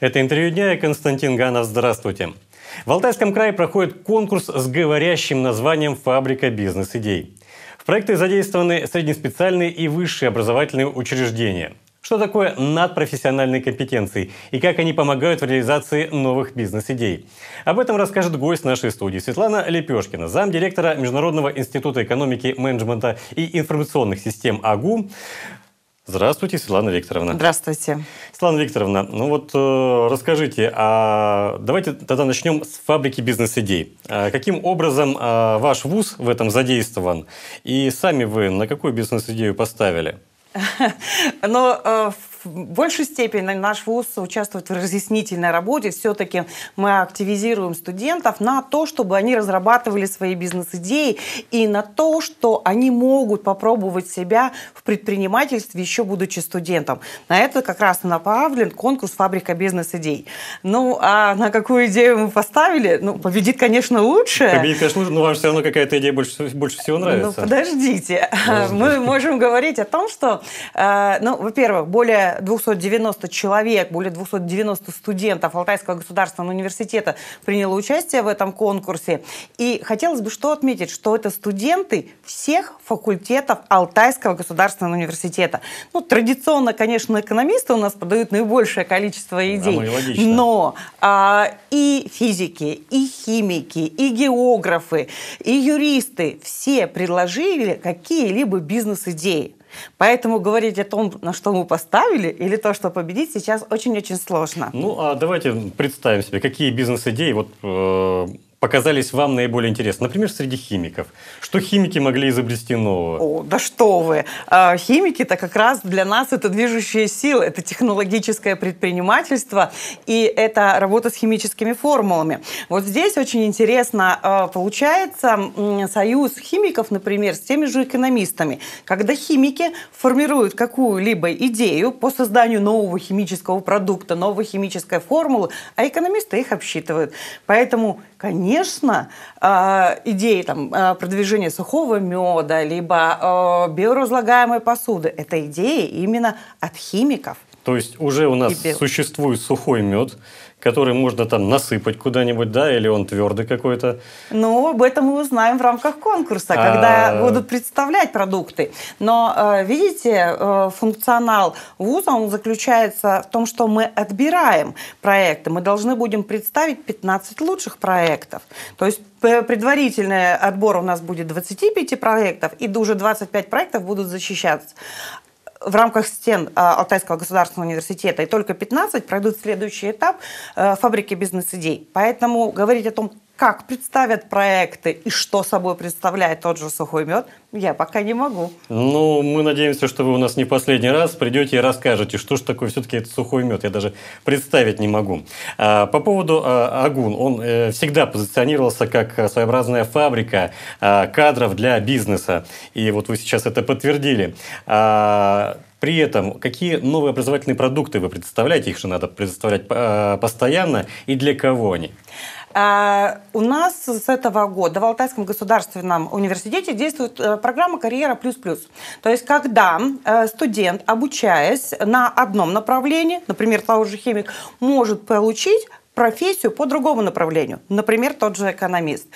Это интервью дня я Константин Ганов. Здравствуйте. В Алтайском крае проходит конкурс с говорящим названием «Фабрика бизнес-идей». В проекты задействованы среднеспециальные и высшие образовательные учреждения. Что такое надпрофессиональные компетенции и как они помогают в реализации новых бизнес-идей? Об этом расскажет гость нашей студии Светлана Лепешкина, замдиректора Международного института экономики, менеджмента и информационных систем АГУ, Здравствуйте, Светлана Викторовна. Здравствуйте. Светлана Викторовна, ну вот э, расскажите, а давайте тогда начнем с фабрики бизнес-идей. А каким образом а, ваш вуз в этом задействован? И сами вы на какую бизнес-идею поставили? Ну, в э, в большей степени наш ВУЗ участвует в разъяснительной работе. Все-таки мы активизируем студентов на то, чтобы они разрабатывали свои бизнес-идеи и на то, что они могут попробовать себя в предпринимательстве, еще будучи студентом. На это как раз направлен конкурс «Фабрика бизнес-идей». Ну, а на какую идею мы поставили? Ну, победит, конечно, лучше. Победит, конечно, лучше, но вам все равно какая-то идея больше, больше всего нравится. Ну, подождите. Может. Мы можем говорить о том, что, э, ну, во-первых, более 290 человек, более 290 студентов Алтайского государственного университета приняло участие в этом конкурсе. И хотелось бы что отметить, что это студенты всех факультетов Алтайского государственного университета. Ну, традиционно, конечно, экономисты у нас подают наибольшее количество идей. Да, ну но а, и физики, и химики, и географы, и юристы все предложили какие-либо бизнес-идеи. Поэтому говорить о том, на что мы поставили, или то, что победить, сейчас очень-очень сложно. Ну, а давайте представим себе, какие бизнес-идеи вот, э, показались вам наиболее интересны? Например, среди химиков. Что химики могли изобрести нового? О, да что вы! А, химики это как раз для нас это движущая сила, это технологическое предпринимательство и это работа с химическими формулами. Вот здесь очень интересно а, получается союз химиков, например, с теми же экономистами, когда химики формируют какую-либо идею по созданию нового химического продукта, новой химической формулы, а экономисты их обсчитывают. Поэтому Конечно, а, идеи там, а, продвижения сухого меда, либо а, биоразлагаемой посуды – это идеи именно от химиков. То есть уже у нас Кипел. существует сухой мед, который можно там насыпать куда-нибудь, да, или он твердый какой-то. Ну, об этом мы узнаем в рамках конкурса, а... когда будут представлять продукты. Но, э, видите, э, функционал вуза, он заключается в том, что мы отбираем проекты. Мы должны будем представить 15 лучших проектов. То есть э, предварительный отбор у нас будет 25 проектов, и уже 25 проектов будут защищаться в рамках стен а, Алтайского государственного университета, и только 15 пройдут следующий этап э, фабрики бизнес-идей. Поэтому говорить о том, как представят проекты и что собой представляет тот же сухой мед, я пока не могу. Ну, мы надеемся, что вы у нас не последний раз придете и расскажете, что же такое все-таки этот сухой мед. Я даже представить не могу. А, по поводу а, Агун. Он э, всегда позиционировался как э, своеобразная фабрика а, кадров для бизнеса. И вот вы сейчас это подтвердили. А, при этом, какие новые образовательные продукты вы представляете? Их же надо предоставлять а, постоянно. И для кого они? А, у нас с этого года в Алтайском государственном университете действует э, программа «Карьера плюс-плюс». То есть когда э, студент, обучаясь на одном направлении, например, того же химик, может получить профессию по другому направлению, например, тот же экономист.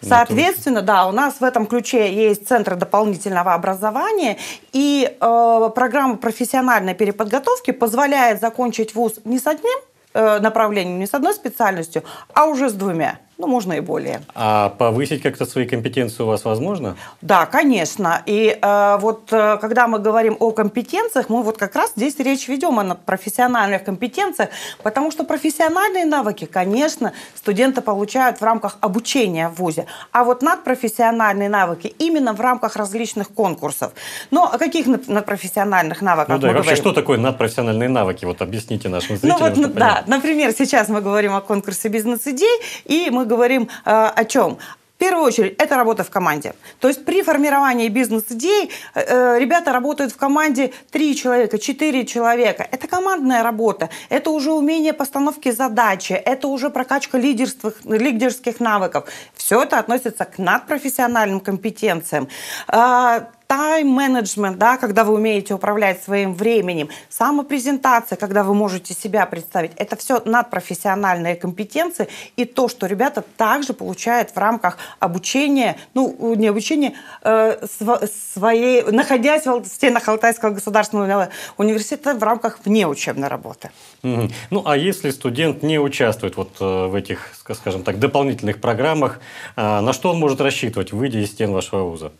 Ну, Соответственно, да, у нас в этом ключе есть центры дополнительного образования, и э, программа профессиональной переподготовки позволяет закончить вуз не с одним Э, направлениями, не с одной специальностью, а уже с двумя. Ну, можно и более. А повысить как-то свои компетенции у вас возможно? Да, конечно. И э, вот э, когда мы говорим о компетенциях, мы вот как раз здесь речь ведем о профессиональных компетенциях, потому что профессиональные навыки, конечно, студенты получают в рамках обучения в ВУЗе. А вот надпрофессиональные навыки именно в рамках различных конкурсов. Но о каких надпрофессиональных навыках Ну да, и вообще, говорим? что такое надпрофессиональные навыки? Вот объясните нашим зрителям. Ну вот, да, понимать. например, сейчас мы говорим о конкурсе бизнес-идей, и мы говорим э, о чем? В первую очередь, это работа в команде. То есть при формировании бизнес-идей э, э ребята работают в команде 3 человека, 4 человека. Это командная работа, это уже умение постановки задачи, это уже прокачка лидерских, лидерских навыков. Все это относится к надпрофессиональным компетенциям. Э, тайм-менеджмент, да, когда вы умеете управлять своим временем, самопрезентация, когда вы можете себя представить. Это все надпрофессиональные компетенции и то, что ребята также получают в рамках обучения, ну, не обучения, э, св своей, находясь в стенах Алтайского государственного университета в рамках внеучебной работы. Mm -hmm. Ну, а если студент не участвует вот э, в этих, скажем так, дополнительных программах, э, на что он может рассчитывать, выйдя из стен вашего вуза?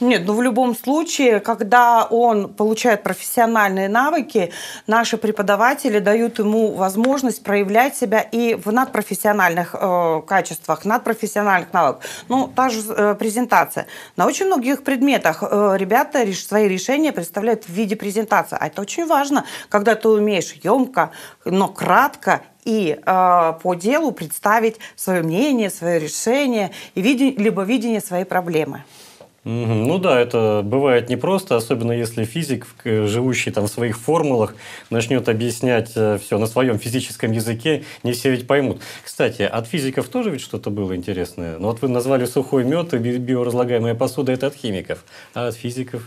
Нет, ну в любом случае, когда он получает профессиональные навыки, наши преподаватели дают ему возможность проявлять себя и в надпрофессиональных э, качествах, надпрофессиональных навыках. Ну, та же э, презентация. На очень многих предметах э, ребята реш, свои решения представляют в виде презентации. А это очень важно, когда ты умеешь емко, но кратко и э, по делу представить свое мнение, свое решение и види, либо видение своей проблемы. Ну да, это бывает непросто, особенно если физик, э, живущий там в своих формулах, начнет объяснять э, все на своем физическом языке, не все ведь поймут. Кстати, от физиков тоже ведь что-то было интересное. Ну вот вы назвали сухой мед и биоразлагаемая посуда – это от химиков, а от физиков?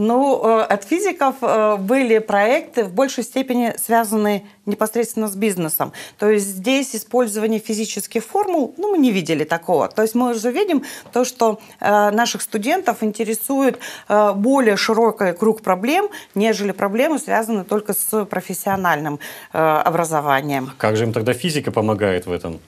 Ну, э, от физиков э, были проекты в большей степени связаны непосредственно с бизнесом. То есть здесь использование физических формул, ну, мы не видели такого. То есть мы уже видим то, что э, наших студентов интересует более широкий круг проблем, нежели проблемы связанные только с профессиональным образованием. А как же им тогда физика помогает в этом?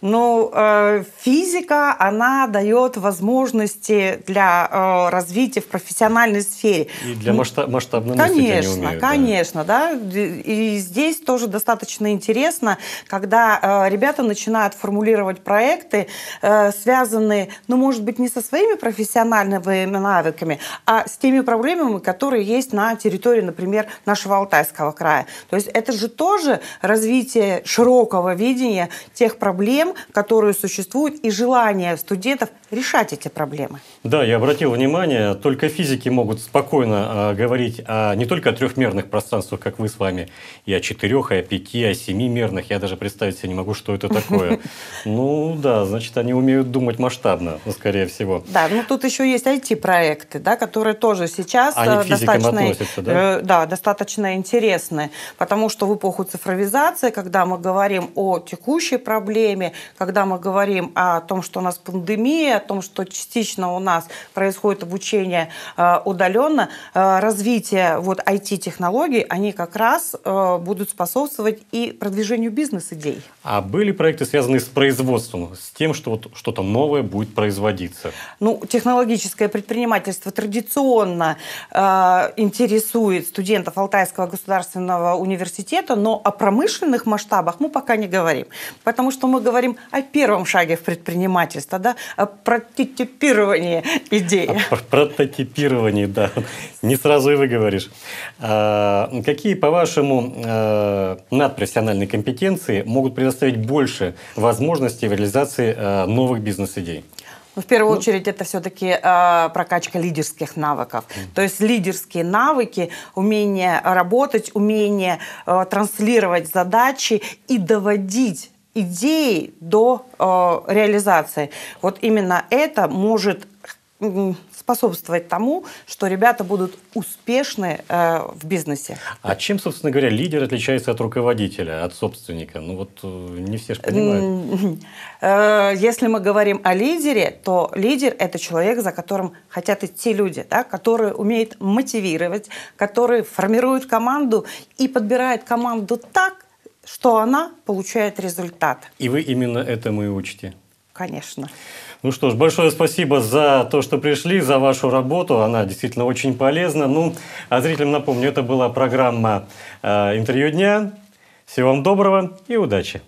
Ну, э, физика, она дает возможности для э, развития в профессиональной сфере. И для масштаб, масштабного Конечно, умеют, конечно, да. да. И здесь тоже достаточно интересно, когда э, ребята начинают формулировать проекты, связанные, ну, может быть, не со своими профессиональными навыками, а с теми проблемами, которые есть на территории, например, нашего Алтайского края. То есть это же тоже развитие широкого видения тех проблем, проблем, которые существуют, и желание студентов решать эти проблемы. Да, я обратил внимание, только физики могут спокойно э, говорить о, не только о трехмерных пространствах, как вы с вами, и о четырех, и о пяти, и о семимерных. Я даже представить себе не могу, что это такое. Ну да, значит, они умеют думать масштабно, ну, скорее всего. Да, ну тут еще есть IT-проекты, да, которые тоже сейчас они э, достаточно, относятся, да? Э, да, достаточно интересны, потому что в эпоху цифровизации, когда мы говорим о текущей проблеме, когда мы говорим о том, что у нас пандемия, о том, что частично у нас происходит обучение э, удаленно, э, развитие вот IT-технологий, они как раз э, будут способствовать и продвижению бизнес-идей. А были проекты, связанные с производством, с тем, что вот что-то новое будет производиться? Ну, технологическое предпринимательство традиционно интересует студентов Алтайского государственного университета, но о промышленных масштабах мы пока не говорим. Потому что мы говорим говорим о первом шаге в предпринимательстве, да, о прототипировании идеи. О прототипировании, да. Не сразу и выговоришь. А, какие, по-вашему, э, надпрофессиональные компетенции могут предоставить больше возможностей в реализации э, новых бизнес-идей? Ну, в первую ну, очередь это все-таки э, прокачка лидерских навыков. Mm. То есть лидерские навыки, умение работать, умение э, транслировать задачи и доводить идеи до э, реализации. Вот именно это может способствовать тому, что ребята будут успешны э, в бизнесе. А чем, собственно говоря, лидер отличается от руководителя, от собственника? Ну вот э, не все же понимают. Э, если мы говорим о лидере, то лидер – это человек, за которым хотят идти люди, да, который умеет мотивировать, который формирует команду и подбирает команду так, что она получает результат. И вы именно этому и учите? Конечно. Ну что ж, большое спасибо за то, что пришли, за вашу работу. Она действительно очень полезна. Ну, а зрителям напомню, это была программа э, «Интервью дня». Всего вам доброго и удачи!